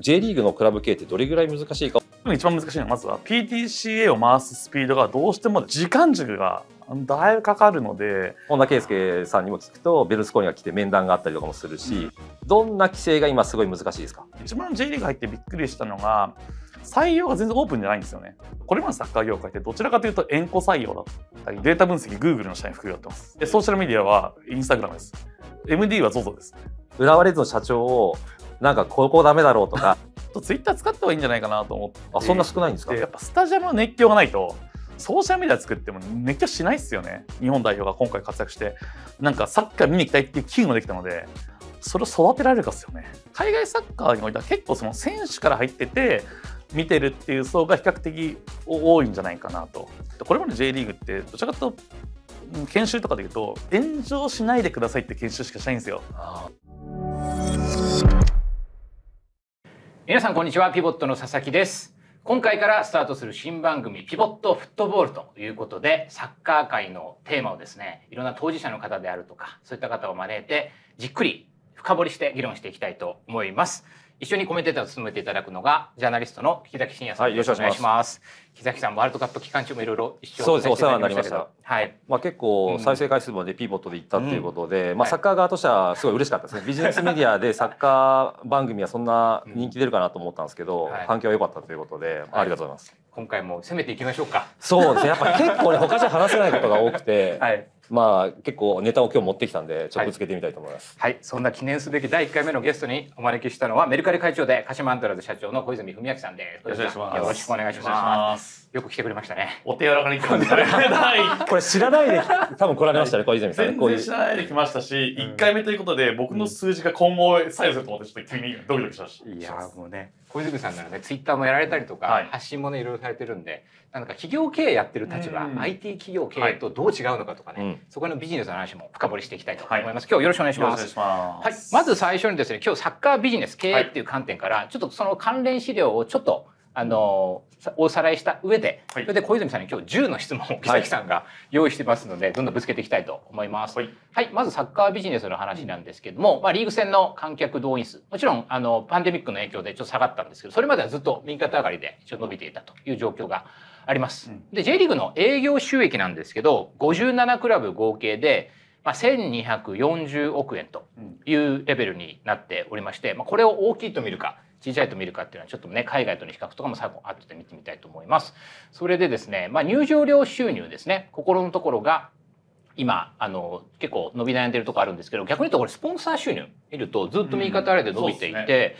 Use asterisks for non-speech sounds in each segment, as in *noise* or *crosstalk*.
J リーグのクラブ系ってどれぐらい難しいか一番難しいのはまずは PTCA を回すスピードがどうしても時間軸がだいぶかかるので本田圭佑さんにも聞くとベルスコーニが来て面談があったりとかもするし、うん、どんな規制が今すごい難しいですか一番 J リーグ入ってびっくりしたのが採用が全然オープンじゃないんですよね。これまでサッカー業界ってどちらかというと円弧採用だったり、データ分析、Google の社に副業やってます。で、ソーシャルメディアは Instagram です。MD は ZOZO です。浦和レッズの社長をなんかここダメだろうとか *laughs* とツイッター使った方がいいんじゃないかなと思ってあそんな少ないんですかやっぱスタジアムの熱狂がないとソーシャルメディア作っても熱狂しないですよね日本代表が今回活躍してなんかサッカー見に行きたいっていう機運ができたのでそれを育てられるかっすよね海外サッカーにおいては結構その選手から入ってて見てるっていう層が比較的多いんじゃないかなとこれまで J リーグってどちらかと研修とかでいうと炎上しないでくださいって研修しかしないんですよ。皆さんこんにちはピボットの佐々木です今回からスタートする新番組ピボットフットボールということでサッカー界のテーマをですねいろんな当事者の方であるとかそういった方を招いてじっくり深掘りして議論していきたいと思います一緒にコメンテーターを務めていただくのがジャーナリストの木崎真也さん、はい、よろしくお願いします木崎さんワールドカップ期間中もいろいろ一緒そうですお世話になりましたはい。まあ結構再生回数もね、うん、ピボットで行ったっていうことで、うん、まあサッカー側としてはすごい嬉しかったですね、ビジネスメディアでサッカー番組はそんな人気出るかなと思ったんですけど、うんはい、反響は良かったということで、ありがとうございます今回も攻めていきましょうかそうですねやっぱ結構ね他じゃ話せないことが多くて、*laughs* はいまあ結構ネタを今日持ってきたんでちょっとつけてみたいと思います、はい、はい、そんな記念すべき第1回目のゲストにお招きしたのはメルカリ会長で鹿島アントラーズ社長の小泉文明さんですよろしくお願いしますよく来てくれましたね。お手柔らかに来ましたね。*laughs* これ知らないで、多分来られましたね、小泉さん。全然知らないで来ましたし、一、うん、回目ということで、僕の数字が今後左右すると思って、ちょっと急にドキドキしました。いや、もうね、小泉さんならね、ツイッターもやられたりとか、はい、発信もね、いろいろされてるんで。なんか企業経営やってる立場、うん、IT 企業経営とどう違うのかとかね、はい、そこのビジネスの話も深掘りしていきたいと思います。はい、今日よろしくお願いします。まず最初にですね、今日サッカービジネス経営っていう観点から、ちょっとその関連資料をちょっと。あのおさらいした上で、それで小泉さんに今日10の質問を木崎さんが用意してますので、どんどんぶつけていきたいと思います。はい、はい、まずサッカービジネスの話なんですけども、まあ、リーグ戦の観客動員数、もちろんあのパンデミックの影響でちょっと下がったんですけど、それまではずっと右肩上がりで一応伸びていたという状況があります。うん、で、J リーグの営業収益なんですけど、57クラブ合計でまあ、1240億円というレベルになっておりまして、まあ、これを大きいと見るか小さいと見るかっていうのはちょっとね海外との比較とかも最後後で見てみたいと思います。それでですね、まあ、入場料収入ですね心のところが今あの結構伸び悩んでるとこあるんですけど逆に言うとこれスポンサー収入見るとずっと右肩上げで伸びていて、うんね、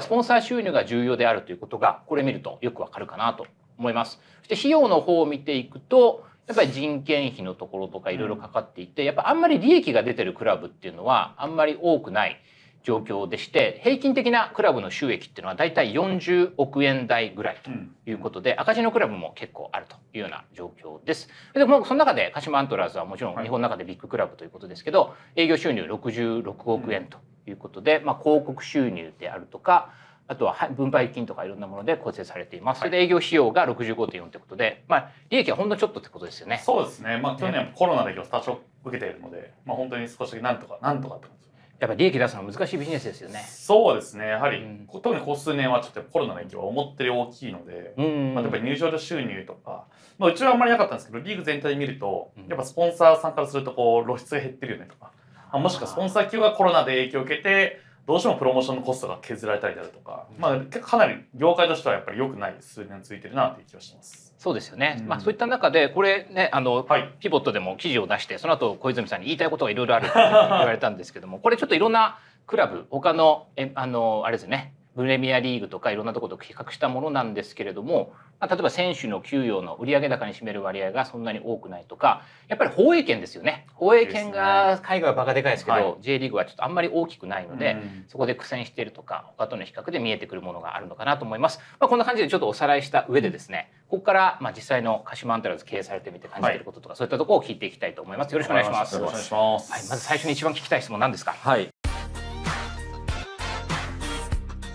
スポンサー収入が重要であるということがこれ見るとよくわかるかなと思います。そして費用の方を見ていくとやっぱり人件費のところとかいろいろかかっていて、やっぱあんまり利益が出てるクラブっていうのはあんまり多くない。状況でして平均的なクラブの収益っていうのはだいたい40億円台ぐらいということで、うん、赤字のクラブも結構あるというような状況です。でもその中で鹿島アントラーズはもちろん日本の中でビッグクラブということですけど、営業収入66億円ということで、うん、まあ、広告収入であるとかあとは分配金とかいろんなもので構成されています。それで営業費用が65.4ということで、まあ利益はほんのちょっとってことですよね。そうですね。まあ去年コロナで業スターシ受けているので、まあ本当に少しなんとかなんとかって感じです。やっぱ利益出すのは難しいビジネスですよね。そうですね。やはり、うん、特にここ数年はちょっとコロナの影響は思ってる大きいので、うんうんうん、まあ、やっぱり入場料収入とか、まあ、うちはあんまりなかったんですけど、リーグ全体で見ると、やっぱスポンサーさんからするとこう露出が減ってるよねとか、もしくはスポンサー級がコロナで影響を受けて、どうしてもプロモーションのコストが削られたりだとか、まあ、かなり業界としてはやっぱり良くない数年続いてるなという気はします。そうですよね、うん、まあ、そういった中でこれねあの、はい、ピボットでも記事を出してその後小泉さんに言いたいことがいろいろあるって言われたんですけどもこれちょっといろんなクラブ他のえあのあれですねプレミアリーグとかいろんなところと比較したものなんですけれども、まあ、例えば選手の給与の売上高に占める割合がそんなに多くないとかやっぱり放映権ですよね放映権が海外はバカでかいですけど、はい、J リーグはちょっとあんまり大きくないので、うん、そこで苦戦しているとか他との比較で見えてくるものがあるのかなと思います。まあ、こんな感じでちょっとおさらいした上でですね、ここからまあ実際の鹿島アントラーズ経営されてみて感じていることとか、はい、そういったところを聞いていきたいと思います。よろしくお願いします。よろしくお願いします。はい、まず最初に一番聞きたい質問なんですか。はい、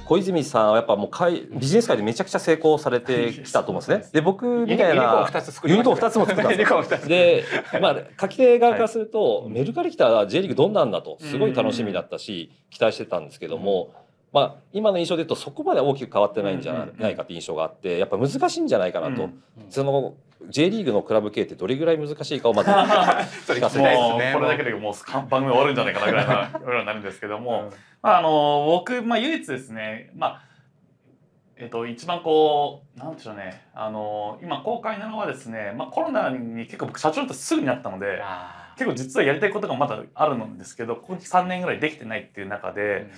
小泉さんはやっぱもう会ビジネス界でめちゃくちゃ成功されてきたと思うんですね。で僕みたいなユニコーン2つも作ったんですよ。で、まあ書き手側からすると、メルカリ来たら J リーグどんなんだとすごい楽しみだったし期待してたんですけども。まあ、今の印象で言うとそこまで大きく変わってないんじゃないかって印象があってやっぱ難しいんじゃないかなと、その J リーグのクラブ系ってどれぐらい難しいかをまず *laughs* 聞かせこれだけでもう番組終わるんじゃないかなぐらいのようになるんですけども、うん、まああの僕まあ唯一ですねまあえっと、一番こう、なんでしょうね、あの今公開なのはですね、まあ、コロナに結構僕社長とすぐになったので、あ結構実はやりたいことがまだあるんですけどここ3年ぐらいできてないっていう中で、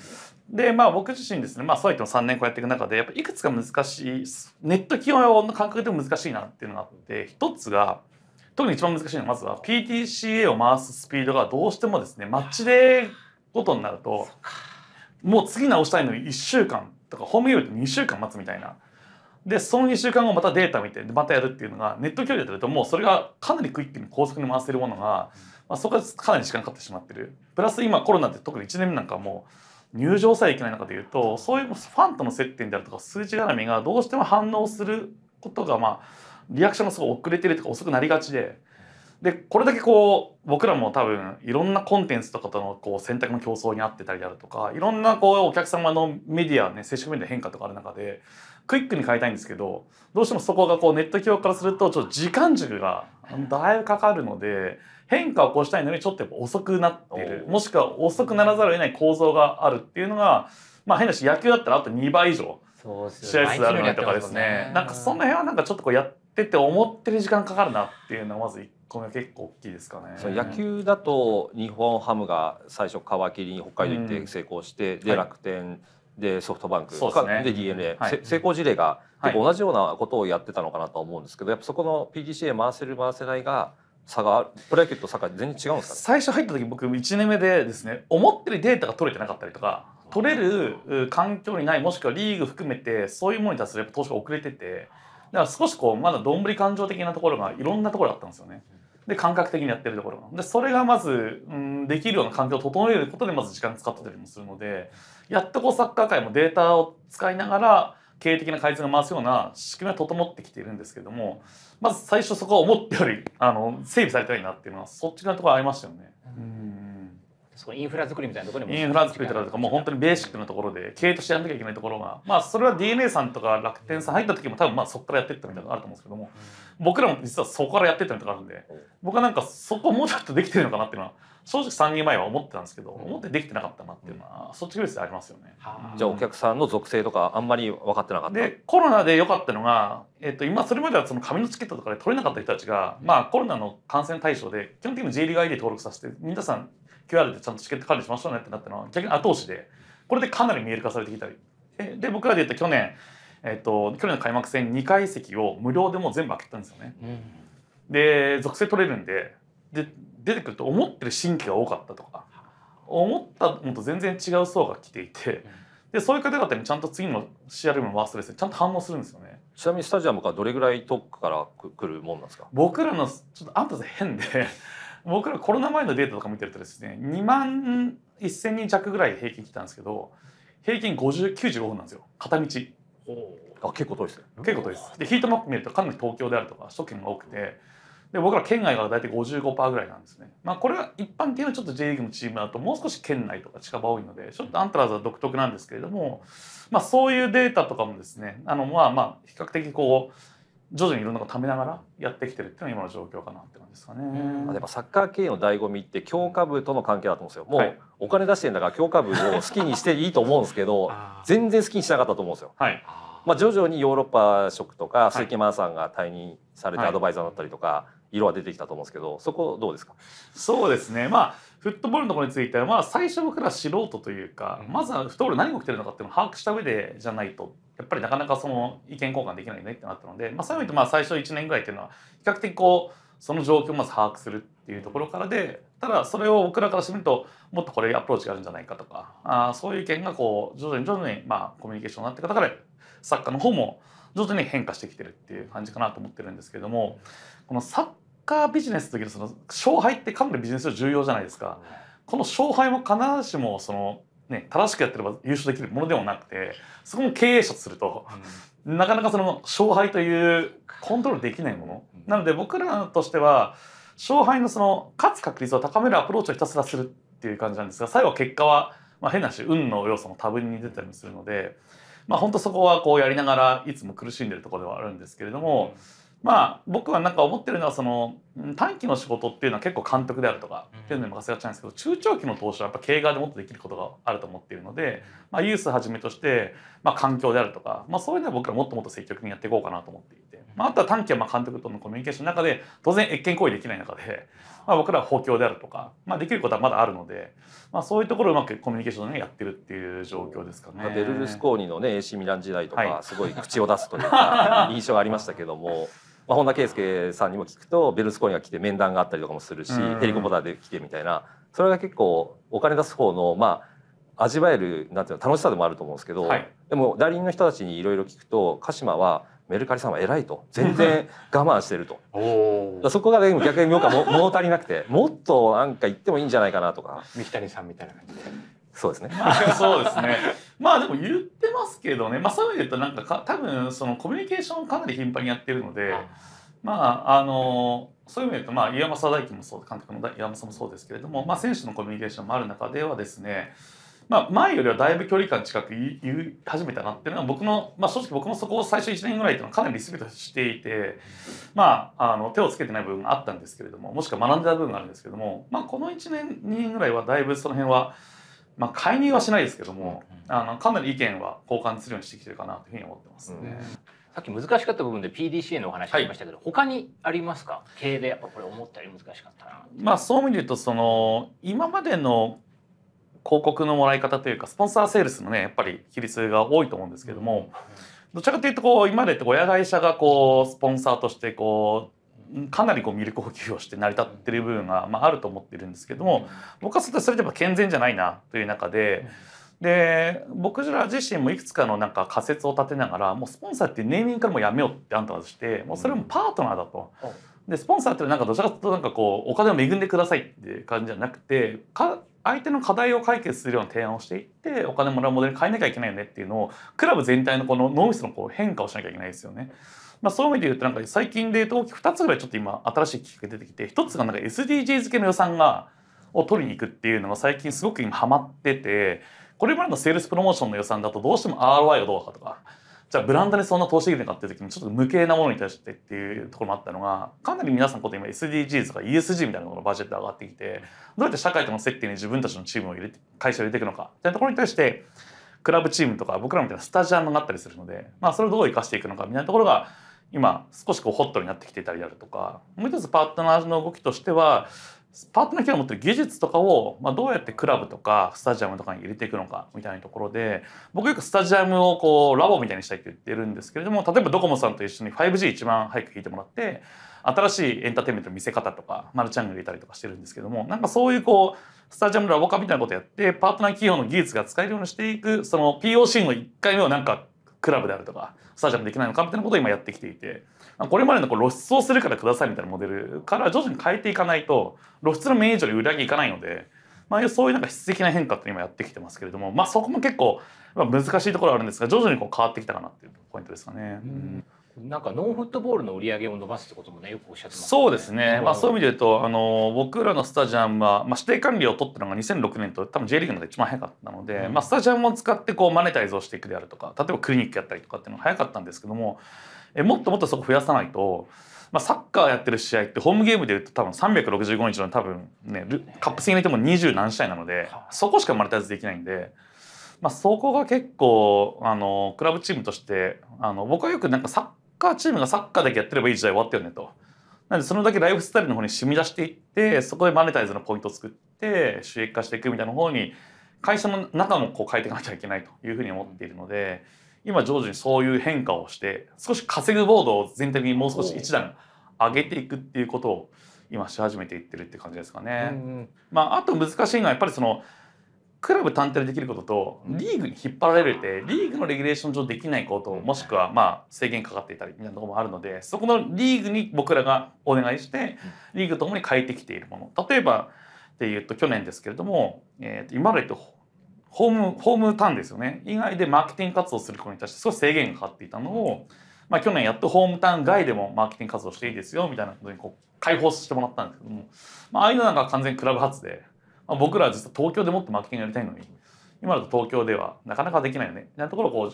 うん、でまあ僕自身ですね、まあ、そうやっても3年こうやっていく中でやっぱいくつか難しいネット企業の感覚でも難しいなっていうのがあって一つが特に一番難しいのはまずは PTCA を回すスピードがどうしてもですねマッチデーごとになるともう次直したいのに1週間とかホームユーロ2週間待つみたいな。でその2週間後またデータ見てまたやるっていうのがネット距離だともうそれがかなりクイックに高速に回せるものが、うまあ、そこがかなり時間かかってしまってるプラス今コロナって特に1年目なんかもう入場さえいけない中でいうとそういうファンとの接点であるとか数字絡みがどうしても反応することがまあリアクションがすごい遅れてるとか遅くなりがちで。でこれだけこう僕らも多分いろんなコンテンツとかとのこう選択の競争にあってたりであるとかいろんなこうお客様のメディアね接触面で変化とかある中でクイックに変えたいんですけどどうしてもそこがこうネット企業からするとちょっと時間軸がだいぶかかるので変化を起こしたいのにちょっとっ遅くなってるもしくは遅くならざるを得ない構造があるっていうのが、まあ、変だし野球だったらあと2倍以上試合数あるのとかですねねなんかその辺はなんかちょっとこうやってて思ってる時間かかるなっていうのはまず1個目結構大きいですかね野球だと日本ハムが最初皮切りに北海道行って成功して、うん、で楽天、はいでソフトバンクで,、ね、で d n a、はい、成功事例が結構同じようなことをやってたのかなと思うんですけど、やっぱそこの PDCA 回せる回せないが差があるプロ野球とサッカー全然違うんですか、ね、最初入った時僕1年目でですね思ってるデータが取れてなかったりとか取れる環境にないもしくはリーグ含めてそういうものに対する投資が遅れててだから少しこうまだどんぶり感情的なところがいろんなところだったんですよね。で感覚的にやってるところがでそれがまず、うん、できるような環境を整えることでまず時間使ってたりもするのでやっとこうサッカー界もデータを使いながら経営的な改善を回すような仕組みは整ってきているんですけどもまず最初そこは思ったよりあの整備されたいなっていうのはそっちのところありましたよね。うんそインフラ作りみたいなところにもインフラ作りとかもう本当にベーシックなところで経営としてやらなきゃいけないところがまあそれは DNA さんとか楽天さん入った時も多分まあそこからやってったみたいなのがあると思うんですけども僕らも実はそこからやってったみたいなのがあるんで僕はなんかそこもうちょっとできてるのかなっていうのは正直3年前は思ってたんですけど、思ってできてなかったなっていうのは、率直ですありますよね、じゃあお客さんの属性とかあんまり分かってなかったでコロナで良かったのが、えっと、今それまではその紙のチケットとかで取れなかった人たちが、まあ、コロナの感染対象で基本的に J リーグ ID 登録させて皆さん QR でちゃんとチケット管理しましょうねってなったのは逆に後押しでこれでかなり見える化されてきたりで僕らで言った去年、えっと、去年の開幕戦2階席を無料でもう全部開けたんですよね。うん、で属性取れるんでで出てくると思ってる新規が多かったとか思ったのと全然違う層が来ていて。でそういう方々にちゃんと次の CRM 回すとですねちゃんと反応するんですよねちなみにスタジアムからどれぐらい遠くから来るもんなんですか僕らのちょっとあんた変で *laughs* 僕らコロナ前のデータとか見てるとですね2万1,000人弱ぐらい平均来たんですけど平均9 5分なんですよ片道あ結構遠いですね結構遠いですでヒートマップ見るとかなり東京であるとか首都圏が多くて、うんで僕ら県外が大体55%ぐらいなんですね。まあこれは一般的なちょっと J リーグのチームだともう少し県内とか近場多いのでちょっとアントラーズは独特なんですけれども、まあ、そういうデータとかもですねあのまあまあ比較的こう徐々にいろんなことためながらやってきてるっていうのが今の状況かなって感じですかね。まあ、やっぱサッカー経営の醍醐味って強化部との関係だと思うんですよ。もうお金出してんだから強化部を好きにしていいと思うんですけど、*laughs* *laughs* 全然好きにしなかったと思うんですよ。はい、まあ徐々にヨーロッパ職とか鈴木愛さんが退任されてアドバイザーになったりとか、はい色は出てきたと思うんですけどそこどうですかそうですねまあフットボールのところについては、まあ、最初僕ら素人というか、まずはフットボール何が起きてるのかっていうのを把握した上でじゃないとやっぱりなかなかその意見交換できないねってなったので、まあ、そういう意味でまあ最初1年ぐらいっていうのは比較的こうその状況をまず把握するっていうところからでただそれを僕らからしてみるともっとこれアプローチがあるんじゃないかとかあそういう意見がこう徐々に徐々にまあコミュニケーションになっていく中でサッカーの方も徐々に変化してきてるっていう感じかなと思ってるんですけどもこのサッカービジネスの時のその勝敗ってかなりビジネスは重要じゃないですか。この勝敗も必ずしもそのね、正しくやってれば優勝できるものでもなくてそこも経営者とすると、うん、なかなかその勝敗というコントロールできないもの、うん、なので僕らとしては勝敗のその勝つ確率を高めるアプローチをひたすらするっていう感じなんですが最後結果は、まあ、変な話運の要素も多分に出たりもするので、まあ、本当そこはこうやりながらいつも苦しんでるところではあるんですけれども。うんまあ僕はなんか思ってるのはその短期の仕事っていうのは結構監督であるとかっていうのに任せがちなんですけど中長期の投資はやっぱ経営側でもっとできることがあると思っているので、まあ、ユースはじめとして、まあ、環境であるとか、まあ、そういうのは僕らもっともっと積極的にやっていこうかなと思っていて、まあ、あとは短期はまあ監督とのコミュニケーションの中で当然越権行為できない中で、*laughs* まあ、僕らは補強であるとか、まあ、できることはまだあるので、まあ、そういうところをうまくコミュニケーションでやってるっていう状況ですかね。ベルルスコーニのね AC ミラン時代とかすごい口を出すというか *laughs* 印象がありましたけども。まあ、本田圭佑さんにも聞くとベルスコイニが来て面談があったりとかもするし、ヘリコプターで来てみたいなそれが結構お金出す方のまあ味わえるなんていうの楽しさでもあると思うんですけど、はい、でも代理人の人たちにいろいろ聞くと鹿島はメルカリさんは偉いと全然 *laughs* 我慢してるとそこが、ね、逆に妙かも物足りなくてもっとなんか言ってもいいんじゃないかなとか三木谷さんみたいな感じでそうですね。まあ、そうですね。*laughs* まあでも言ってますけどね、まあ、そういう意味で言うとなんかか多分そのコミュニケーションをかなり頻繁にやってるので、まああのそういう意味で言うと、まあ、岩政大輝もそう監督の岩政もそうですけれども、まあ、選手のコミュニケーションもある中ではですねまあ、前よりはだいぶ距離感近く言い始めたなっていうのは僕の、まあ、正直僕もそこを最初1年ぐらいっていうのはかなりリスペクトしていて、まあ、あの手をつけてない部分があったんですけれどももしくは学んでた部分があるんですけども、まあ、この1年2年ぐらいはだいぶその辺は。まあ、介入はしないですけども、あのかなり意見は交換するようにしてきてるかなというふうに思ってますね、うん、さっき難しかった部分で PDCA のお話ありましたけど、はい、他にありますか経営でやっぱこれ思ったより難しかったなまあそういう意味で言うとその今までの広告のもらい方というかスポンサーセールスのねやっぱり比率が多いと思うんですけども、うんうん、どちらかというとこう今までって親会社がこうスポンサーとしてこうかなりこうミルク補給をして成り立ってる部分が、まあ、あると思ってるんですけども僕はそれそれやっぱ健全じゃないなという中で。で僕ら自身もいくつかのなんか仮説を立てながらもうスポンサーってネーミングからもうやめようってあんたはしてもうそれもパートナーだと。でスポンサーってなんかどちらかというとなんかこうお金を恵んでくださいって感じじゃなくて相手の課題を解決するような提案をしていってお金もらうモデル変えなきゃいけないよねっていうのをクラブ全体のこの脳みそのこう変化をしなきゃいけないですよね。まあ、そういう意味で言うとなんか最近で言うと大きく2つぐらいちょっと今新しい企画が出てきて1つがなんか SDGs 系の予算がを取りに行くっていうのが最近すごく今ハマっててこれまでのセールスプロモーションの予算だとどうしても ROI がどうかとかじゃあブランドにそんな投資できるのかっていう時にちょっと無形なものに対してっていうところもあったのがかなり皆さんこと今 SDGs とか ESG みたいなもののバジェット上がってきてどうやって社会との接点に自分たちのチームを入れて会社を入れていくのかみたいなところに対してクラブチームとか僕らみたいなスタジアムがあったりするので、まあ、それをどう生かしていくのかみたいなところが今少しこうホットになってきていたりだとかもう一つパートナーの動きとしてはパートナーが持ってる技術とかを、まあ、どうやってクラブとかスタジアムとかに入れていくのかみたいなところで僕よくスタジアムをこうラボみたいにしたいって言ってるんですけれども例えばドコモさんと一緒に 5G 一番早く引いてもらって新しいエンターテインメントの見せ方とかマルチャンネル入れたりとかしてるんですけどもなんかそういうこうスタジアムラボ化みたいなことやってパートナー企業の技術が使えるようにしていくその POC の1回目をなんかクラブであるとかスタジアムできないのかみたいなことを今やってきていてこれまでのこう露出をするからくださいみたいなモデルから徐々に変えていかないと露出の名以上に裏りいかないので、まあ、そういうなんか質的な変化って今やってきてますけれども、まあ、そこも結構難しいところはあるんですが徐々にこう変わってきたかなっていうポイントですかね。うんなんかノンフットボールの売り上げを伸ばすってこともねよくおっしゃってます、ね、そうですね、まあ、そういう意味で言うとあの僕らのスタジアムは、まあ、指定管理を取ったのが2006年と多分 J リーグのが一番早かったので、うん、まあ、スタジアムを使ってこうマネタイズをしていくであるとか例えばクリニックやったりとかっていうのが早かったんですけどもえもっともっとそこ増やさないと。まあ、サッカーやってる試合ってホームゲームで言うと多分365日の多分ねカップ戦入れても二十何試合なのでそこしかマネタイズできないんで、まあ、そこが結構あのクラブチームとしてあの僕はよくなんかサッカーチームがサッカーだけやってればいい時代終わったよねと。なのでそのだけライフスタイルの方に染み出していってそこでマネタイズのポイントを作って収益化していくみたいな方に会社の中もこう変えていかなきゃいけないというふうに思っているので今徐々にそういう変化をして少し稼ぐボードを全体的にもう少し一段上げていくっていうことを今し始めていってるって感じですかね。まあ、あと難しいのはやっぱりそのクラブ探偵でできることとリーグに引っ張られるってリーグのレギュレーション上できないこともしくはまあ制限かかっていたりみたいなところもあるのでそこのリーグに僕らがお願いしてリーグともに変えてきているもの例えばでいうと去年ですけれども、えー、と今までとホームホームタウンですよね以外でマーケティング活動することに対してすごい制限がかかっていたのを、まあ、去年やっとホームタウン外でもマーケティング活動していいですよみたいなことにこう解放してもらったんですけども、まああいうのなんか完全にクラブ発でまあ、僕らは実は東京でもっとマーケティングやりたいのに今だと東京ではなかなかできないよねみたいなところをこう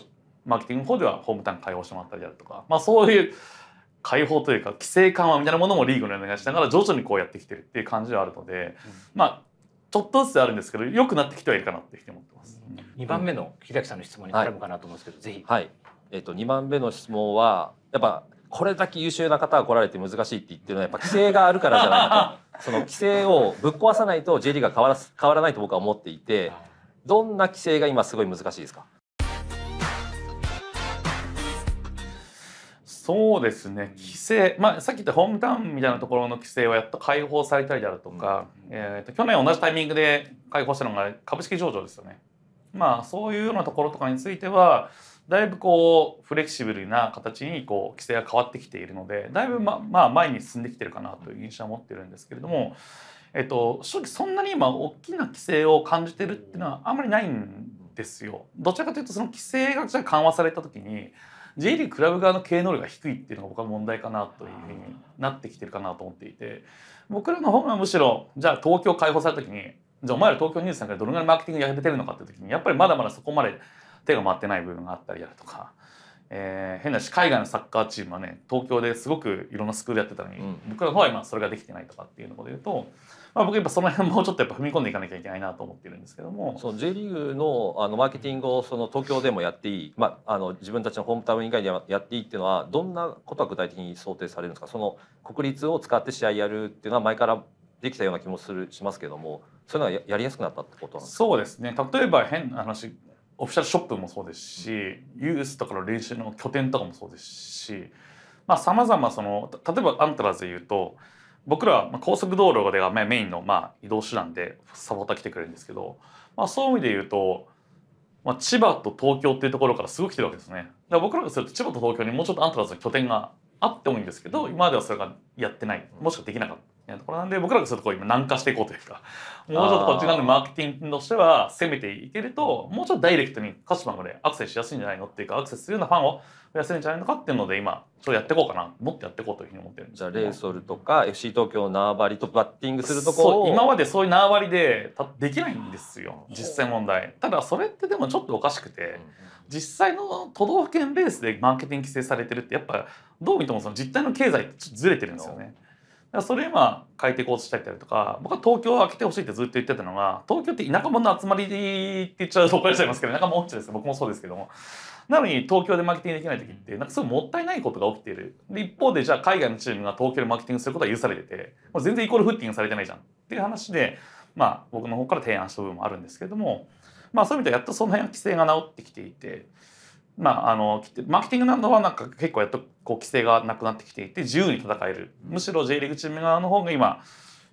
マーケティングの方ではホームタウン開放してもらったりだとか、まあ、そういう開放というか規制緩和みたいなものもリーグのお願いしながら徐々にこうやってきてるっていう感じはあるので、うん、まあちょっとずつあるんですけど良くなってきてはいるかなっていうふうに思ってます。2番目の平木さんの質問に絡むかなと思うんですけど、はい、ぜひ。はい。えっ、と2番目の質問はやっぱこれだけ優秀な方が来られて難しいって言ってるのはやっぱ規制があるからじゃないか *laughs* その規制をぶっ壊さないと J リーが変わら変わらないと僕は思っていてどんな規制が今すごい難しいですかそうですね規制、まあ、さっき言ったホームタウンみたいなところの規制はやっと解放されたりであるとか、うん、えーと去年同じタイミングで解放したのが株式上場ですよね。まあ、そういうようなところとかについてはだいぶこうフレキシブルな形にこう規制が変わってきているのでだいぶま、まあ、前に進んできてるかなという印象は持ってるんですけれども、えっと、正直そんなに今大きな規制を感じてるっていうのはあんまりないんですよ。どちらかというとその規制が緩和された時に J リーグクラブ側の経営能力が低いっていうのが僕は問題かなというふうになってきてるかなと思っていて僕らの方がむしろじゃあ東京解放された時にじゃあお前ら東京ニュースさかがどのぐらいマーケティングやれてるのかっていう時にやっぱりまだまだそこまで手が回ってない部分があったりだとか、えー、変だし海外のサッカーチームはね東京ですごくいろんなスクールやってたのに、うん、僕らの方は今それができてないとかっていうところで言うと、まあ、僕やっぱその辺もちょっとやっぱ踏み込んでいかなきゃいけないなと思ってるんですけどもそう J リーグのあのマーケティングをその東京でもやっていい、まあ、あの自分たちのホームタウン以外でやっていいっていうのはどんなことは具体的に想定されるんですかその国立を使って試合やるっていうのは前からできたような気もするしますけどもそういうのはやりやすくなったってことなんですかそうですね例えば変な話オフィシャルショップもそうですし、ユースとかの練習の拠点とかもそうですし、まさまざまその例えばアントラーズで言うと僕らは高速道路がメインのまあ移動手段でサポーター来てくれるんですけど、まあ、そういう意味で言うと、まあ、千葉と東京っていうところからすごく来てるわけですね。から僕らがすると千葉と東京にもうちょっとアントラーズの拠点があってもいいんですけど今まではそれがやってないもしくはできなかった。いなところなんで僕らがするとこう今軟化していこうというかもうちょっとこっち側のマーケティングとしては攻めていけるともうちょっとダイレクトにカスタマーでアクセスしやすいんじゃないのっていうかアクセスするようなファンを増やせるんじゃないのかっていうので今ちょっとやっていこうかなもっとやっていこうというふうに思ってるんですじゃあレイソルとか FC 東京縄張りとバッティングするとこを今までそういう縄張りでできないんですよ実際問題ただそれってでもちょっとおかしくて実際の都道府県ベースでマーケティング規制されてるってやっぱどう見てもその実態の経済ってずれてるんですよね。それ今変えていこうとしたりとか僕は東京を開けてほしいってずっと言ってたのは東京って田舎者の集まりって言っちゃうと怒られちゃいますけど田舎者多いです僕もそうですけどもなのに東京でマーケティングできない時ってなんかすごいもったいないことが起きているで一方でじゃあ海外のチームが東京でマーケティングすることは許されててもう全然イコールフッティングされてないじゃんっていう話でまあ僕の方から提案した部分もあるんですけどもまあそういう意味ではやっとその辺は規制が治ってきていて。まあ、あのマーケティングなどはなんか結構やっとこう規制がなくなってきていて自由に戦えるむしろ J リーグチーム側の方が今、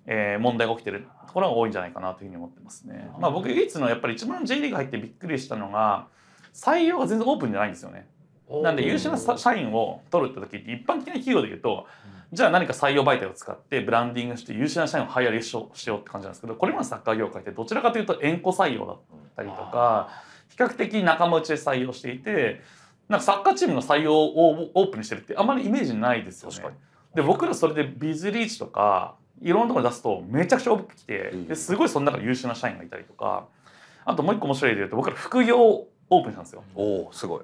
えー、問題が起きてるところが多いんじゃないかなというふうに思ってますね。まあ、僕唯一のやっぱり一番 J リーグ入ってびっくりしたのが採用が全然オープンじゃないんですよね。なんで優秀な社員を取るって時って一般的な企業で言うとじゃあ何か採用媒体を使ってブランディングして優秀な社員をハイアリしようって感じなんですけどこれまでサッカー業界ってどちらかというと円弧採用だったりとか。比較的仲間内で採用していてなんかサッカーチームの採用をオープンにしてるってあんまりイメージないですよね。で僕らそれでビズリーチとかいろんなところに出すとめちゃくちゃ多く来てですごいその中で優秀な社員がいたりとかあともう一個面白いで言うと僕ら副業オープンしたんですよ。おすごい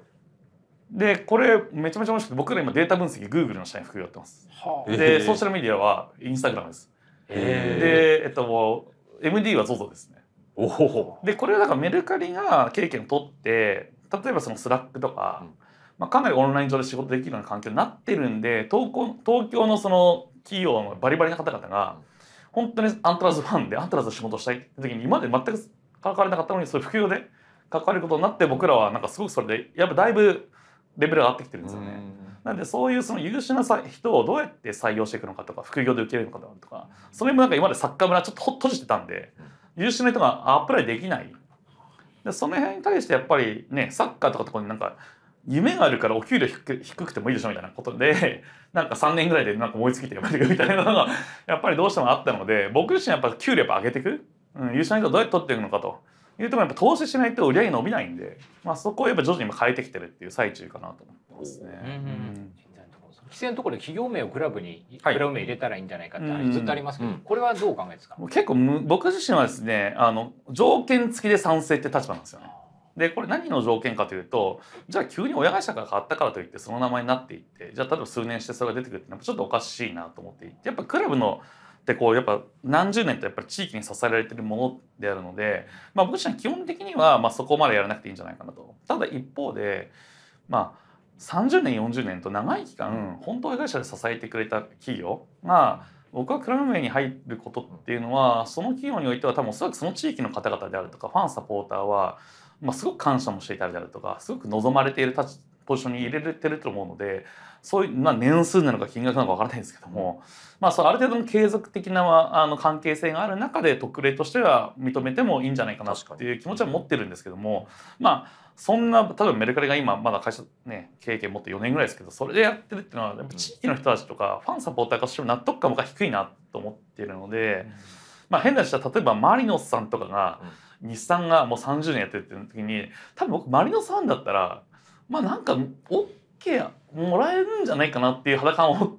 でこれめちゃめちゃ面白くて僕ら今データ分析グーグルの社員副業やってます。はあ、でソーシャルメディアはインスタグラムです。で、えっと、MD は ZOZO です。でこれはだからメルカリが経験を取って例えばそのスラックとか、まあ、かなりオンライン上で仕事できるような環境になってるんで東東京のその企業のバリバリな方々が本当にアントラーズファンでアントラーズの仕事をしたいって時に今まで全く関われなかったのにそういう副業で関わることになって僕らはなんかすごくそれでやっぱだいぶレベルが上がってきてるんですよね。なんでそういうその優秀な人をどうやって採用していくのかとか副業で受けれるのかとかそれもなんか今までサッカー村ちょっとほじてたんで。優秀な人がアプライできないでその辺に対してやっぱりねサッカーとかとこになんか夢があるからお給料低くてもいいでしょみたいなことで *laughs* なんか3年ぐらいでなんか思いつきてやめてくみたいなのがやっぱりどうしてもあったので僕自身やっぱ給料やっぱ上げていく、うん、優秀な人をどうやって取っていくのかというところやっぱ投資しないと売り上げ伸びないんで、まあ、そこをやっぱ徐々に変えてきてるっていう最中かなと思ってますね。うんうん規制のところで企業名をクラブに、はい、クラブ名入れたらいいんじゃないかってずっとありますけど、うんうん、これはどう考えですか結構僕自身はですねあの条件付きで賛成って立場なんですよね。でこれ何の条件かというとじゃあ急に親会社が変わったからといってその名前になっていってじゃあ例えば数年してそれが出てくるってちょっとおかしいなと思っていてやっぱクラブのっこうやっぱ何十年とやっぱり地域に支えられてるものであるので、まあ、僕自身は基本的にはまあそこまでやらなくていいんじゃないかなと。ただ一方で、まあ、30年40年と長い期間本当に会社で支えてくれた企業が僕はクラウンウェイに入ることっていうのはその企業においては多分おそらくその地域の方々であるとかファンサポーターは、まあ、すごく感謝もしていたりであるとかすごく望まれている立ポジションに入れてると思うのでそういう、まあ、年数なのか金額なのか分からないですけども、まあ、そうある程度の継続的なあの関係性がある中で特例としては認めてもいいんじゃないかなっていう気持ちは持ってるんですけどもまあそんな多分メルカリが今まだ会社、ね、経験持って4年ぐらいですけどそれでやってるっていうのはやっぱ地域の人たちとかファンサポーターとしても納得感が低いなと思ってるので、まあ、変な話は例えばマリノスさんとかが、日産がもう30年やってるっていう時に多分僕マリノスファンだったらまあなんか OK もらえるんじゃないかなっていう肌感を持っ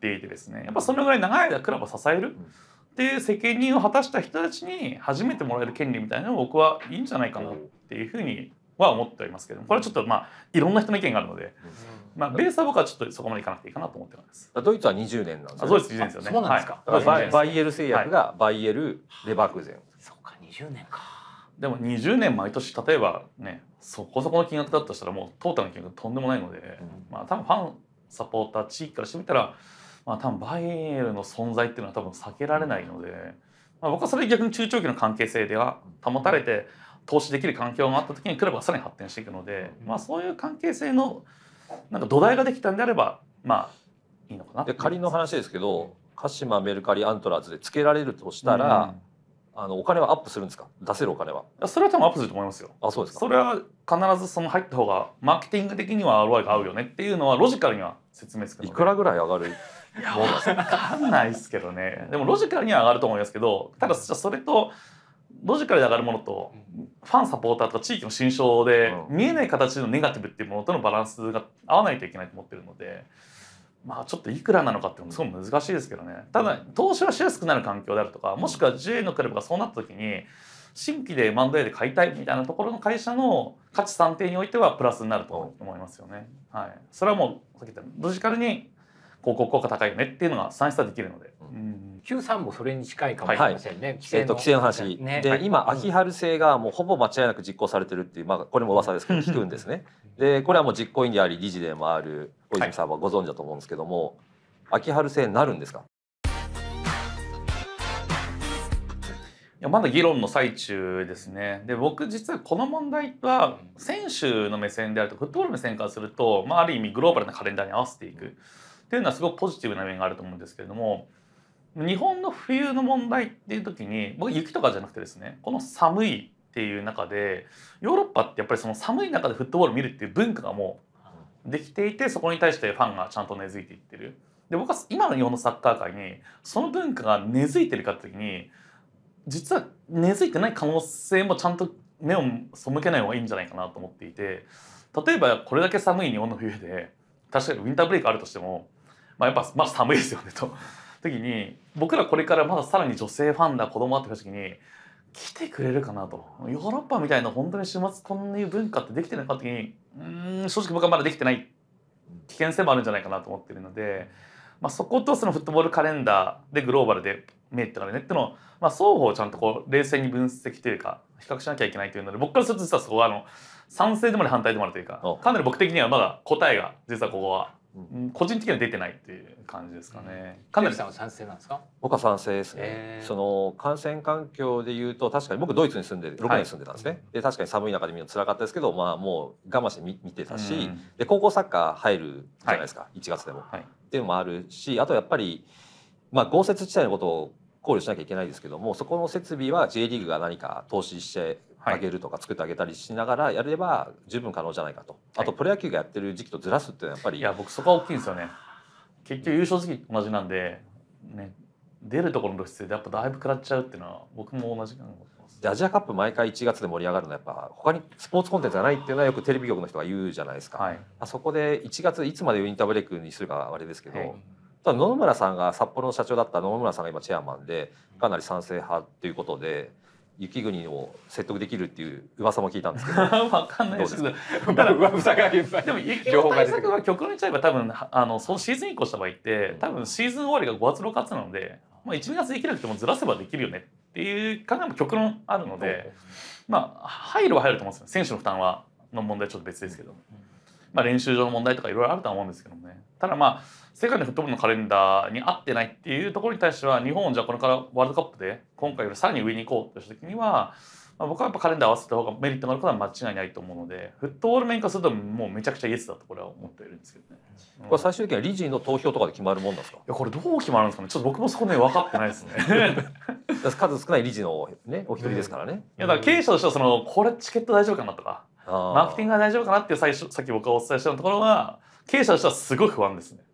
ていてですねやっぱそのぐらい長い間クラブを支える。っていう責任を果たした人たちに初めてもらえる権利みたいなのを僕はいいんじゃないかなっていうふうには思っておりますけどもこれはちょっとまあいろんな人の意見があるので、まあ、ベースは僕はちょっとそこまでいかなくていいかなと思ってますドイツは20年なんです、ね、ドイツ20年ですよねそうなんですか、はい、バイエル製薬がバイエル、レバークゼンそうか20年かでも20年毎年例えばねそこそこの金額だとしたらもうトータルの金額とんでもないので、うん、まあ多分ファンサポーター地域からしてみたら、まあ、多分バイエルの存在っていうのは多分避けられないので、まあ、僕はそれ逆に中長期の関係性では保たれて投資できる環境があった時にクラブはさらに発展していくので、まあ、そういう関係性のなんか土台ができたんであればまあいいのかな仮の話ですけど鹿島メルカリアントラーズでつけられるとしたら、うんあのお金はアップするんですか出せるお金はそれは多分アップすると思いますよあそうですかそれは必ずその入った方がマーケティング的には ROI が合うよねっていうのはロジカルには説明つくいくらぐらい上がるいや分かんないですけどね *laughs* でもロジカルには上がると思いますけどただそれとロジカルで上がるものとファンサポーターと地域の心象で見えない形のネガティブっていうものとのバランスが合わないといけないと思ってるので。まあちょっといくらなのかっていうすごい難しいですけどねただ投資はしやすくなる環境であるとかもしくは JA のクラブがそうなった時に新規で M&A で買いたいみたいなところの会社の価値算定においてはプラスになると思いますよね。はい、それはもうさっき言ったロジカルに広告効果高いよねっていうのが算出はできるので。うん Q さもそれに近いかもしれませんね。はい、規制の,、えー、と規制の話、ね、で、はい、今秋春制がもうほぼ間違いなく実行されてるっていうまあこれも噂ですけど聞くんですね。でこれはもう実行員であり理事でもある小泉さんはご存知だと思うんですけども、はい、秋春戦なるんですかいやまだ議論の最中ですねで僕実はこの問題は選手の目線であるとフットボール目線からすると、まあ、ある意味グローバルなカレンダーに合わせていくっていうのはすごくポジティブな面があると思うんですけれども日本の冬の問題っていう時に僕雪とかじゃなくてですねこの寒いっていう中でヨーロッパってやっぱりその寒い中でフットボール見るっていう文化がもうできていてそこに対してファンがちゃんと根付いていってる。で僕は今の日本のサッカー界にその文化が根付いてるかって時に実は根付いてない可能性もちゃんと目を背けない方がいいんじゃないかなと思っていて例えばこれだけ寒い日本の冬で確かにウィンターブレイクあるとしても、まあ、やっぱまだ寒いですよねと。時に僕らこれからまださらに女性ファンだ子供だってた時に来てくれるかなとヨーロッパみたいな本当に週末こんな文化ってできてなかってにうん正直僕はまだできてない危険性もあるんじゃないかなと思ってるので、まあ、そことそのフットボールカレンダーでグローバルでメリてからねっていうのを、まあ、双方ちゃんとこう冷静に分析というか比較しなきゃいけないというので僕からすると実はそこはあの賛成でもあり反対でもあるというかかなり僕的にはまだ答えが実はここは個人的には出てないっていう感じですかね。かなりさんは賛成なんですか？僕は賛成ですね。えー、その感染環境でいうと確かに僕ドイツに住んで6年住んでたんですね。はい、で確かに寒い中で見るの辛かったですけど、まあもう我慢して見見てたし、うん、で高校サッカー入るじゃないですか。はい、1月でも、はい、っていうのもあるし、あとやっぱりまあ豪雪地帯のことを考慮しなきゃいけないですけどもそこの設備は J リーグが何か投資してあげるとか作ってあげたりしながらやれば十分可能じゃないかと、あとプロ野球がやってる時期とずらすってやっぱり、はい、や僕そこは大きいんですよね結局優勝時期同じなんで、ね、出るところの露出でやっぱだいぶ食らっちゃうっていうのは僕も同じかなでアジアカップ毎回1月で盛り上がるのはやっぱ他にスポーツコンテンツがないっていうのはよくテレビ局の人が言うじゃないですか、はい、あそこで1月いつまでウィンターブレイクにするかあれですけど、はい、ただ野々村さんが札幌の社長だった野々村さんが今チェアマンでかなり賛成派ということで雪国を説得できるっていう噂も聞いたんですけど *laughs* わかんないですただ噂がいっぱいでも雪の対策は極論ちゃえば多分あのそのシーズン以降した場合って多分シーズン終わりが5月6月なので、まあ、12月できなくてもずらせばできるよねっていう考えも極論あるので、まあ入るは入ると思うんですよ選手の負担はの問題はちょっと別ですけど、まあ、練習場の問題とかいろいろあるとは思うんですけどねただまあ世界のフットボールのカレンダーに合ってないっていうところに対しては日本じゃこれからワールドカップで今回よりさらに上に行こうとした時には、まあ、僕はやっぱカレンダー合わせた方がメリットがあることは間違いないと思うのでフットボール面化するともうめちゃくちゃイエスだとこれは思っているんですけどね、うん、これ最終的には理事の投票とかで決まるもんですかいやこれどう決まるんですかねちょっと僕もそこね分かってないですね *laughs* 数少ない理事の、ね、お一人ですからね、うん、いやだから経営者としてはそのこれチケット大丈夫かなとかマーケティングが大丈夫かなっていう最初さっき僕がお伝えしたところは経営者としてはすごい不安ですね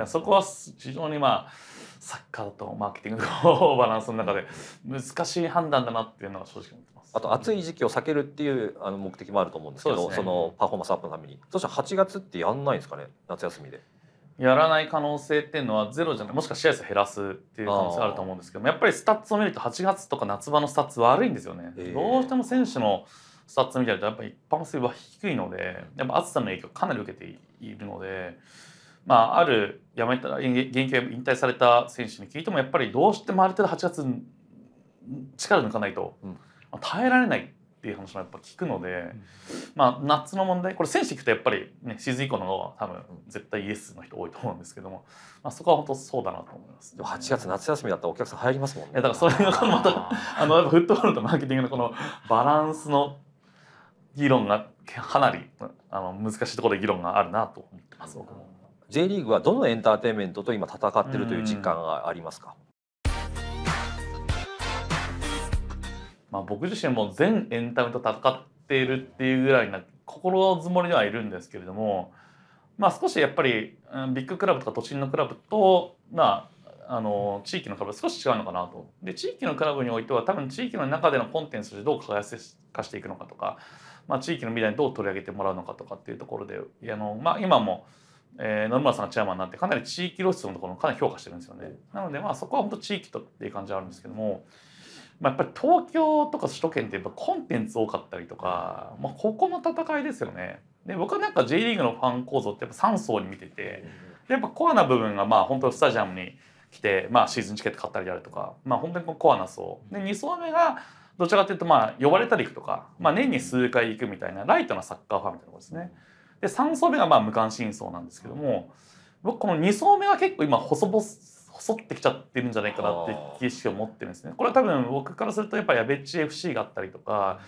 らそこは非常にまあサッカーとマーケティングのバランスの中で難しい判断だなっていうのは正直思ってますあと暑い時期を避けるっていうあの目的もあると思うんですけど、ね、そのパフォーマンスアップのためにそしたら8月ってやんないんですかね夏休みで。やらない可能性っていうのはゼロじゃないもしくは試合数減らすっていう可能性があると思うんですけどやっぱりスタッツを見ると8月とか夏場のスタッツ悪いんですよね。どうしても選手のスタッツ見たるとやっぱり一般性は低いのでやっぱ暑さの影響かなり受けているので。まあ、ある山現役を引退された選手に聞いてもやっぱりどうしてもある程度8月力抜かないと、耐えられないっていう話もやっぱ聞くので、まあ、夏の問題これ選手行くとやっぱり、ね、シーズン以降の方は多分絶対イエスの人多いと思うんですけども、まあ、そこは本当そうだなと思います、ね、8月夏休みだったらお客さん入りますもんねだからそれがまたあのやっぱフットボールとマーケティングのこのバランスの議論がかなりあの難しいところで議論があるなと思ってます僕も。J リーグはどのエンターテインメントと今戦ってるという実感がありますか、まあ、僕自身も全エンタメと戦っているっていうぐらいな心づもりではいるんですけれども、まあ、少しやっぱりビッグクラブとか都心のクラブと、まあ、あの地域のクラブ少し違うのかなと。で地域のクラブにおいては多分地域の中でのコンテンツでどう輝かしていくのかとか、まあ、地域の未来にどう取り上げてもらうのかとかっていうところであの、まあ、今も。えー、野村さんがチェアマンになってかなり地域露出のところもかなり評価してるんですよね。なのでまあそこは本当地域とっていう感じはあるんですけども、まあ、やっぱり東京とか首都圏ってやっぱコンテンツ多かったりとか、まあ、ここの戦いですよね。で僕はなんか J リーグのファン構造ってやっぱ3層に見ててやっぱコアな部分がまあ本当スタジアムに来て、まあ、シーズンチケット買ったりであるとか、まあ、本当にコアな層。で2層目がどちらかというとまあ呼ばれたり行くとか、まあ、年に数回行くみたいなライトなサッカーファンみたいなことですね。で3層目がまあ無関心層なんですけども僕この2層目が結構今細々細ってきちゃってるんじゃないかなって意識を持ってるんですね。これは多分僕からするとやっぱやべっち FC があったりとか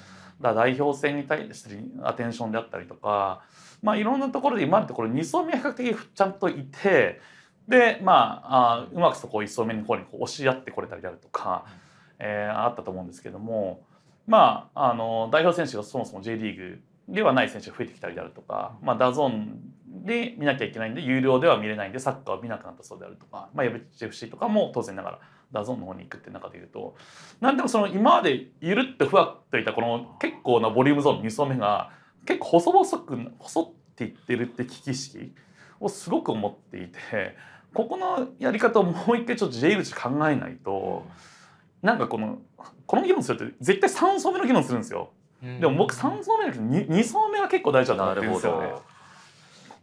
だ代表戦に対してアテンションであったりとか、まあ、いろんなところで今のとこれ2層目は比較的ちゃんといてで、まあ、あうまくそこ1層目の方にこう押し合ってこれたりであるとか、えー、あったと思うんですけどもまあ、あの代表選手がそもそも J リーグではない選手が増えてきたりであるとか、まあ、ダゾーンで見なきゃいけないんで有料では見れないんでサッカーを見なくなったそうであるとか、まあ、FC とかも当然ながらダゾーンの方に行くって中でいうと何でもその今までゆるっとふわっといたこの結構なボリュームゾーン2層目が結構細々く細っていってるって危機意識をすごく思っていてここのやり方をもう一回ちょっと J 口考えないと。うんなんかこのこの議論するって絶対3層目の議論するんですよ。でも僕3層目だけど 2, 2層目は結構大事だと思ってるんですよね。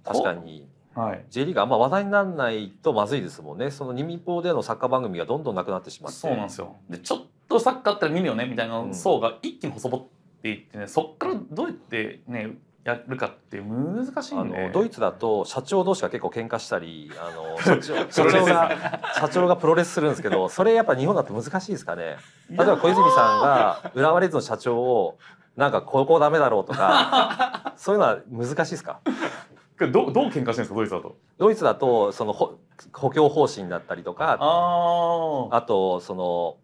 確かにはい、J リーグあんま話題にならないとまずいですもんねその二民放でのサッカー番組がどんどんなくなってしまってそうなんですよでちょっとサッカーって見るよねみたいな層が一気に細ぼっていってね、そっからどうやってねやるかって難しいんドイツだと社長同士が結構喧嘩したりあの *laughs* 社長社長が社長がプロレスするんですけど *laughs* それやっぱ日本だと難しいですかね例えば小泉さんが浦和レッズの社長をなんかここダメだろうとか *laughs* そういうのは難しいですかどどう喧嘩してるんですかドイツだとドイツだとその補強方針だったりとかあとその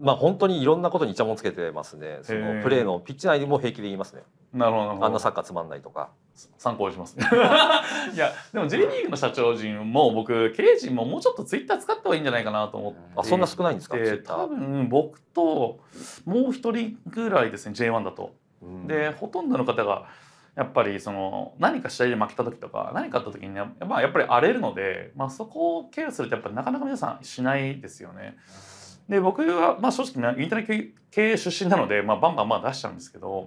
まあ本当にいろんなことにいちゃもんつけてますねそのプレーのピッチ内でも平気で言いますねなるほどあんなサッカーつまんないとか参考しますね *laughs* いやでも J リーグの社長陣も僕経営陣ももうちょっとツイッター使った方がいいんじゃないかなと思ってあそんな少ないんですか多分僕ともう一人ぐらいですね J1 だと、でほとんどの方がやっぱりその何か試合で負けた時とか何かあった時に、まあ、やっぱり荒れるので、まあ、そこをケアするとやっぱりなかなか皆さんしないですよね。で僕は、まあ、正直インターネット営出身なので、まあ、バンバンまあ出しちゃうんですけど。うん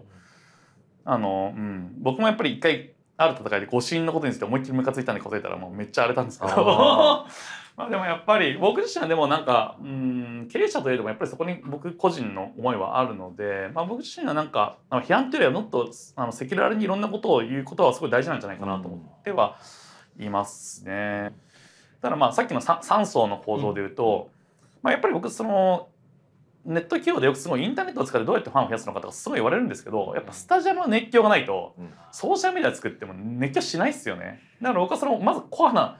あの、うん、僕もやっぱり一回ある戦いで誤信のことについて思いっきりムカついたんで数えたらもうめっちゃ荒れたんですけど *laughs* まあでもやっぱり僕自身はでもなんかうん経営者というよりもやっぱりそこに僕個人の思いはあるので、まあ、僕自身はなんか批判というよりはもっとあの赤裸々にいろんなことを言うことはすごい大事なんじゃないかなと思ってはいますね。うん、ただまあさっきの三層の構造でいうと、うん、まあ、やっぱり僕そのネット企業でよくすごいインターネットを使ってどうやってファンを増やすのかとかすごい言われるんですけどやっぱスタジアムの熱狂がないと、ソーシャルメディア作っても熱狂しないですよねだから僕はそのまずコアな、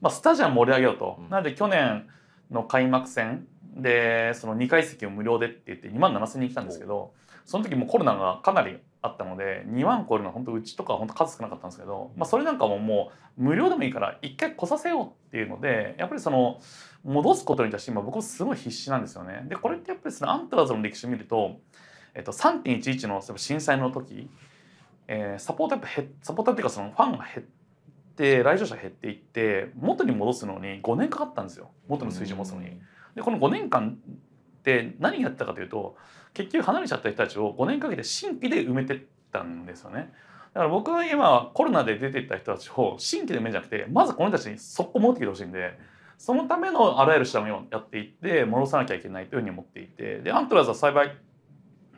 まあ、スタジアム盛り上げようと、なので去年の開幕戦でその2階席を無料でって言って2万7,000人来たんですけどその時もコロナがかなりあったので2万超えるのは本当うちとか本当数少なかったんですけど、まあ、それなんかももう無料でもいいから一回来させようっていうのでやっぱりその戻すことに対して今僕すごい必死なんですよね。でこれってやっぱりそのアントラーズの歴史見ると、えっと、3.11の震災の時、えー、サポーターやっぱへサポーターっていうかそのファンが減って来場者減っていって元に戻すのに5年かかったんですよ元の水準を戻すのに。でこの5年間って何やったかというと結局離れちゃった人たちを5年かけて新規で埋めてったんですよね。だから僕は今コロナで出てった人たちを新規で埋めじゃなくてまずこの人たちに速攻持ってきてほしいんでそのためのあらゆる手段をやっていって戻さなきゃいけないというふうに思っていてでアントラーズは幸い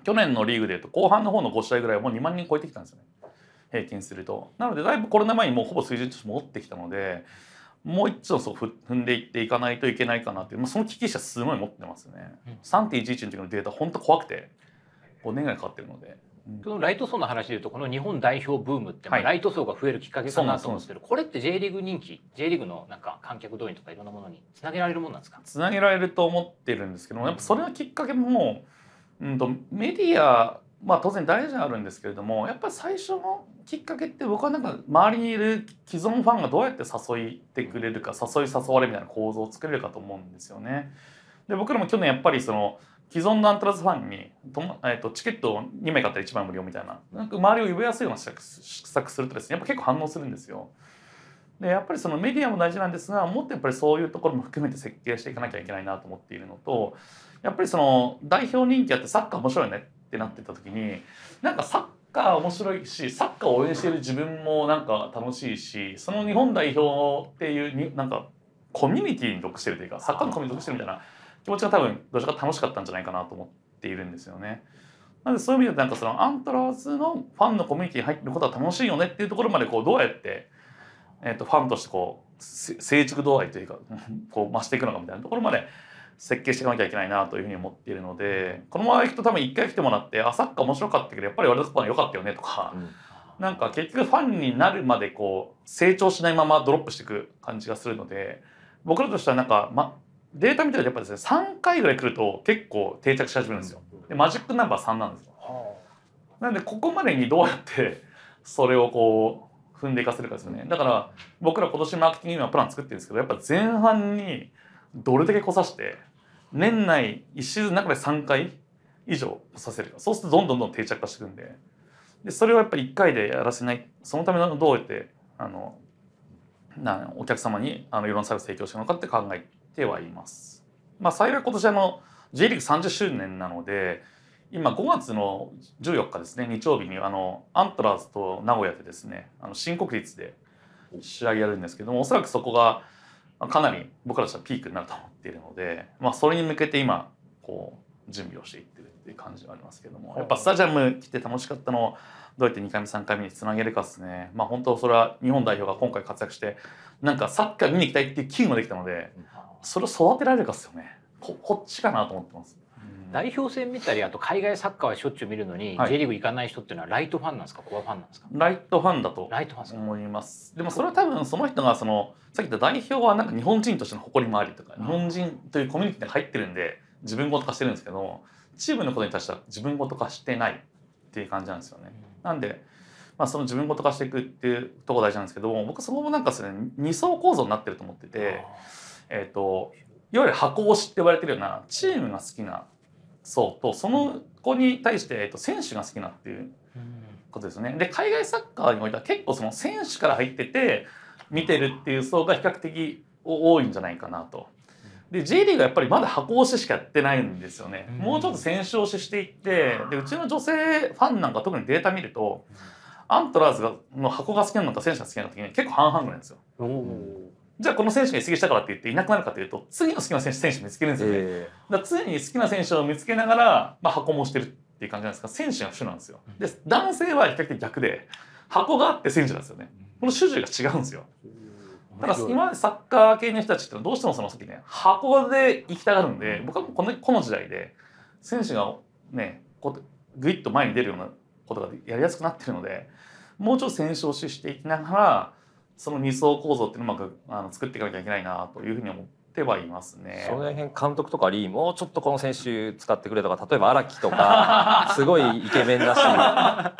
去年のリーグでいうと後半の方の5試合ぐらいはもう2万人超えてきたんですよね平均すると。なのでだいぶコロナ前にもうほぼ水準として戻ってきたのでもう一丁そう踏んでいっていかないといけないかなっていう、まあ、その危機視はすごい持ってますね。う3.11の時のデータ本当怖くて5年ぐらいかかってるので。このライト層の話でいうとこの日本代表ブームってライト層が増えるきっかけかなと思うんですけど、これって J リーグ人気 J リーグのなんか観客動員とかいろんなものにつなげられるものなんですかつなげられると思ってるんですけどやっぱそれのきっかけも、うん、とメディア、まあ、当然大事あるんですけれどもやっぱ最初のきっかけって僕はなんか周りにいる既存ファンがどうやって誘いてくれるか誘い誘われみたいな構造を作れるかと思うんですよね。で僕らも去年やっぱりその既存のアントラーズファンにと、えーと、チケットを2枚買ったら1枚無料みたいななんか周りを呼びやすいような施策するとですねやっぱ結構反応するんですよ。でやっぱりそのメディアも大事なんですがもっとやっぱりそういうところも含めて設計していかなきゃいけないなと思っているのとやっぱりその代表人気あってサッカー面白いよねってなってた時になんかサッカー面白いしサッカーを応援している自分もなんか楽しいしその日本代表っていうになんかコミュニティに属してるというかサッカーのコミュニティに属してるみたいな気持ちが多分どちらか楽しかったんじゃないかなと思っているんですよね。なのでそういう意味でなんかそのアントラーズのファンのコミュニティに入ることは楽しいよねっていうところまでこうどうやって、えー、とファンとしてこう成熟度合いというかこう増していくのかみたいなところまで設計していかなきゃいけないなというふうに思っているのでこのままいくと多分一回来てもらって「あサッカー面白かったけどやっぱりワールドカップは良かったよね」とか、うん、なんか結局ファンになるまでこう成長しないままドロップしていく感じがするので僕らとしてはなんか、ま、データ見てるとやっぱですね3回ぐらい来ると結構定着し始めるんですよ。でマジックナンバー3なんですよ。なんでここまでにどうやって *laughs* それをこう踏んでいかせるかですよねだから僕ら今年マーケティングはプラン作ってるんですけどやっぱ前半にどれだけ来さして年内1シーズンの中で3回以上させるそうするとどんどんどん定着化していくんででそれをやっぱり1回でやらせないそのためのどうやってあのなお客様にあのいろんなサービス提供してるのかって考えてはいます。まあ、最い今年あの J リーグ30周年なので今5月の14日ですね日曜日にあのアントラーズと名古屋でですねあの新国立で試合やるんですけどもおそらくそこがかなり僕らとしてはピークになると思っているので、まあ、それに向けて今こう準備をしていってるっていう感じはありますけどもやっぱスタジアム来て楽しかったのをどうやって2回目3回目につなげるかですね、まあ、本当それは日本代表が今回活躍してなんかサッカー見に行きたいっていう機運ができたのでそれを育てられるかっすよねここっちかなと思ってます。代表戦見たりあと海外サッカーはしょっちゅう見るのに、はい、J リーグ行かない人っていうのはライトファンなんですかコアファンなんですかライトファンだと思いますでもそれは多分その人がそのさっき言った代表はなんか日本人としての誇りもありとか、うん、日本人というコミュニティに入ってるんで自分ごと化してるんですけどチームのことに対しては自分ごと化してないっていう感じなんですよね。うん、なんでまあ、その自分ごと化していくっていうとこ大事なんですけど僕そこもなんかそれ二層構造になってると思ってて、えーといわゆる箱推しって言われてるようなチームが好きなうとその子に対して、えっと、選手が好きなっていうことですね。で海外サッカーにおいては結構その選手から入ってて見てるっていう層が比較的多いんじゃないかなと。で J リーグはやっぱりまだ箱推ししかやってないんですよね。もうちょっと選手推ししていってでうちの女性ファンなんか特にデータ見るとアントラーズがの箱が好きなのか選手が好きなのか結構半々ぐらいなんですよ。じゃあこの選手が移籍したからって言っていなくなるかというと、次の好きな選手、選手見つけるんですよね。えー、だ常に好きな選手を見つけながら、まあ、箱もしてるっていう感じなんですが、選手が主なんですよ。で、男性は比較的逆で、箱があって選手なんですよね。この主従が違うんですよ。だから今までサッカー系の人たちってどうしてもその時ね、箱で行きたがるんで、僕はこのこの時代で、選手がね、こうぐいっと前に出るようなことがやりやすくなってるので、もうちょっと選手を主していきながら、その二層構造っていうのをうまくあの作っていかなきゃいけないなというふうに思ってはいますね。その辺監督とかにもうちょっとこの選手使ってくれとか例えば荒木とか *laughs* すごいイケメンだし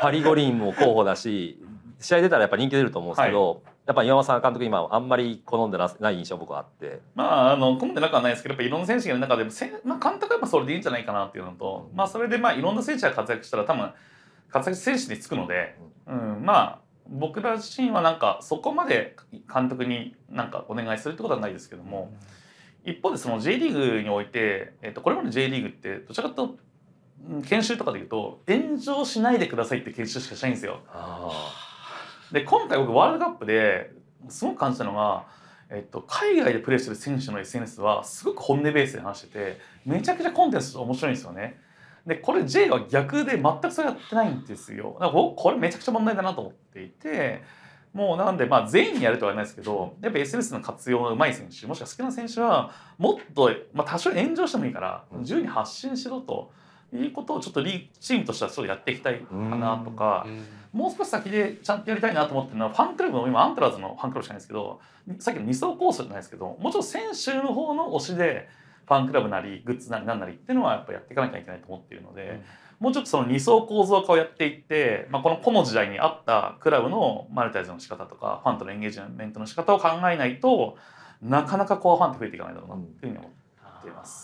パリ五輪も候補だし試合出たらやっぱ人気出ると思うんですけど。はいやっぱ岩間さん監督今あんまり好んでない印象僕はあってまああの好んでなくはないですけどやっぱいろんな選手がいる中でもせ、まあ、監督はやっぱそれでいいんじゃないかなっていうのと、まあそれでまあいろんな選手が活躍したら多分活躍選手につくので、うん、まあ僕ら自身はなんかそこまで監督になんかお願いするってことはないですけども、一方でその J リーグにおいて、えっとこれまで J リーグってどちらかと研修とかでいうと炎上しないでくださいって研修しかしないんですよ。で今回僕ワールドカップですごく感じたのが、えっと、海外でプレーしてる選手の SNS はすごく本音ベースで話しててめちゃくちゃコンテンツ面白いんですよね。でこれ J は逆で全くそれやってないんですよだからこれめちゃくちゃ問題だなと思っていてもうなんでまあ全員にやるとは言わないですけどやっぱ SNS の活用のうまい選手もしくは好きな選手はもっと、まあ、多少炎上してもいいから自由に発信しろと。いうことをちょっとリチームとしてはちょっとやっていきたいかなとかもう少し先でちゃんとやりたいなと思ってるのはファンクラブも今アントラーズのファンクラブじゃないですけどさっきの二層構想じゃないですけどもちろん選手の方の推しでファンクラブなりグッズなり何なりっていうのはやっぱやっていかなきゃいけないと思っているので、うん、もうちょっとその二層構造化をやっていって、まあ、この個の時代に合ったクラブのマルタイズの仕方とかファンとのエンゲージメントの仕方を考えないとなかなかコアファンって増えていかないだろうなっていうふうに思って。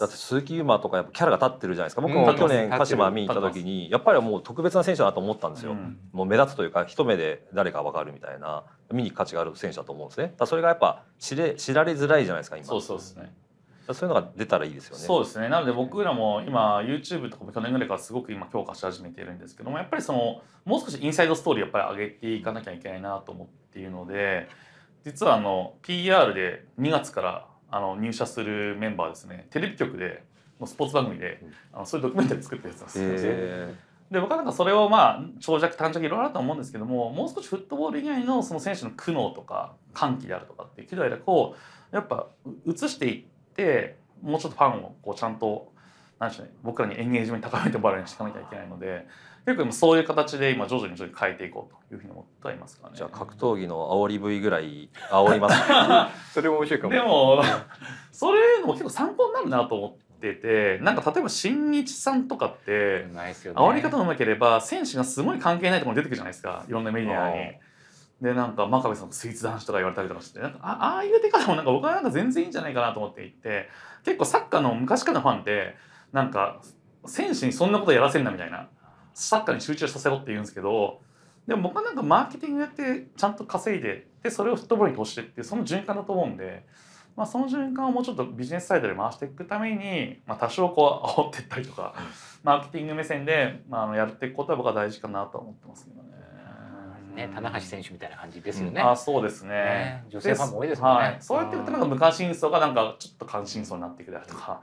だって鈴木優馬とかやっぱキャラが立ってるじゃないですか僕も去年鹿島見に行った時にやっぱりもう特別な選手だなと思ったんですよ、うん、もう目立つというか一目で誰か分かるみたいな見に行く価値がある選手だと思うんですねだそれがやっぱ知れ知られづらいじゃないですか今そうそうですねそういうのが出たらいいですよね。そうですねなので僕らも今 YouTube とかも去年ぐらいからすごく今強化し始めているんですけどもやっぱりそのもう少しインサイドストーリーやっぱり上げていかなきゃいけないなと思っているので実はあの PR で2月からあの入社するメンバーですねテレビ局でのスポーツ番組で、あのそういうドキュメンタリー作ってるやつなんですよ、えーで僕はなんかそれをまあ長尺短尺いろいろあると思うんですけどももう少しフットボール以外のその選手の苦悩とか歓喜であるとかっていう喜怒哀楽をやっぱ映していっってもうちょっとファンをこうちゃんと何でしょう、ね、僕らにエンゲージメント高めてもらうようにしていかなきゃいけないので結構そういう形で今徐々に徐々に変えていこうというふうに思ってはいますかね。じゃあ格闘技の煽り位ぐらい煽ります *laughs* それも面白いかも。でもそういうのも結構参考になるなと思って。てなんか例えば新日さんとかって、ね、おり方がうまければ選手がすごい関係ないところに出てくるじゃないですかいろんなメディアに。でなんか真壁さんのスイーツ男子とか言われたりとかしてなんかああいう手方もなんか僕はなんか全然いいんじゃないかなと思って行って結構サッカーの昔からのファンってなんか選手にそんなことやらせんなみたいなサッカーに集中させろって言うんですけどでも僕はなんかマーケティングやってちゃんと稼いででそれをフットボールに通してってその循環だと思うんで。まあ、その循環をもうちょっとビジネスサイドで回していくために、まあ、多少こう煽っていったりとかマーケティング目線で、まあ、やっていくことは僕は大事かなと思ってますけどね。ね、棚橋選手みたいな感じですよね。あ、そうですね。女性ファンも多いですもんね。そうやってってなんか無関心層がなんかちょっと関心層になってきたりとか。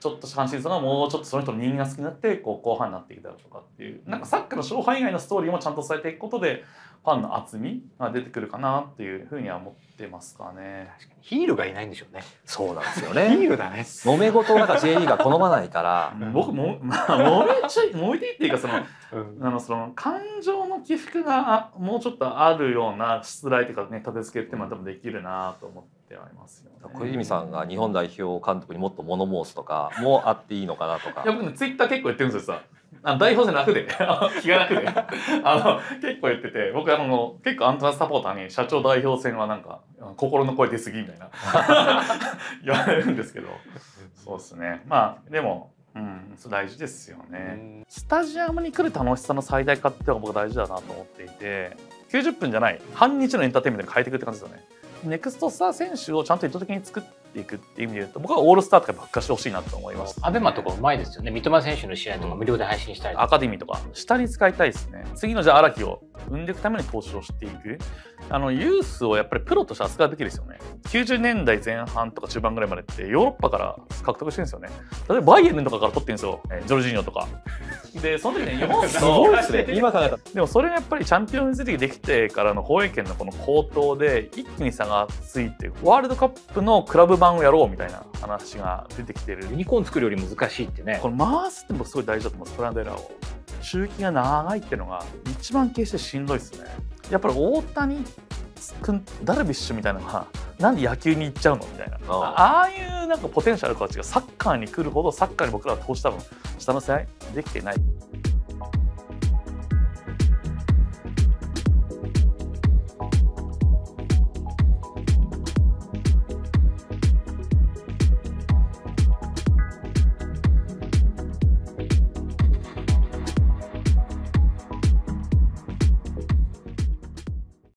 ちょっと関心層がもうちょっとその人の人間が好きになってこう後半になってきたりとかっていうなんかサッカーの勝敗以外のストーリーもちゃんと伝えていくことでパンの厚みが出てくるかなっていうふうには思ってますかね。ヒールがいないんでしょうね。そうなんですよね。*laughs* ヒールだね。揉め事をなんか J リーが好まないから。僕も、*laughs* まあ、揉めちゃい、揉めていいっていうか、その、うん、あの、その感情の起伏がもうちょっとあるような失礼というかね、立て付けってまたできるなと思って。てはいますよ、ね、小泉さんが日本代表監督にもっと物申すとかもあっていいのかなとかいや僕ツイッター結構言ってるんですよあ代表戦楽で気が楽であの結構言ってて僕あの結構アントラスサポーターに社長代表戦はなんか心の声出過ぎみたいな *laughs* 言われるんですけどそうですねまあでもうん、大事ですよねスタジアムに来る楽しさの最大化っていうのが僕大事だなと思っていて90分じゃない半日のエンターテインメントに変えていくって感じですよねネクストスター選手をちゃんと意図的に作っていくっていう意味で言うと僕はオールスターとかばっかしてほしいなと思いますた、ね、アベマとかうまいですよね三笘選手の試合とか無料で配信したり、うん、アカデミーとか下に使いたいですね次のじゃあ荒木を生んでいくために投資をしていくあのユースをやっぱりプロとして扱うべきですよね90年代前半とか中盤ぐらいまでってヨーロッパから獲得してるんですよね例えばバイエルンとかから取ってるんですよ、えジョルジーニョとか *laughs* でその時ね日本 *laughs* すごいですね今考えたでもそれがやっぱりチャンピオンズリーグできてからの放映権のこの高騰で一気に差がついてワールドカップのクラブ版をやろうみたいな話が出てきてるユニコーン作るより難しいってねこの回すってもすごい大事だと思うスプランデラーを周期が長いっていうのが一番決してしんどいですねやっぱり大谷君ダルビッシュみたいなのがなんで野球に行っちゃうのみたいなああいうなんかポテンシャル子たちがサッカーに来るほどサッカーに僕らは投資多分下の世代できてない。